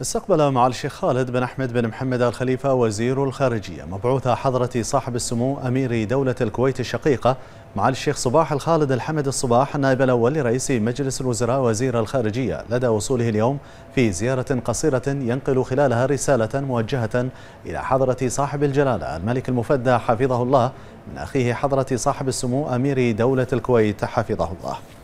استقبل مع الشيخ خالد بن أحمد بن محمد الخليفة وزير الخارجية مبعوث حضرة صاحب السمو أمير دولة الكويت الشقيقة مع الشيخ صباح الخالد الحمد الصباح النائب الأول لرئيس مجلس الوزراء وزير الخارجية لدى وصوله اليوم في زيارة قصيرة ينقل خلالها رسالة موجهة إلى حضرة صاحب الجلالة الملك المفدى حفظه الله من أخيه حضرة صاحب السمو أمير دولة الكويت حفظه الله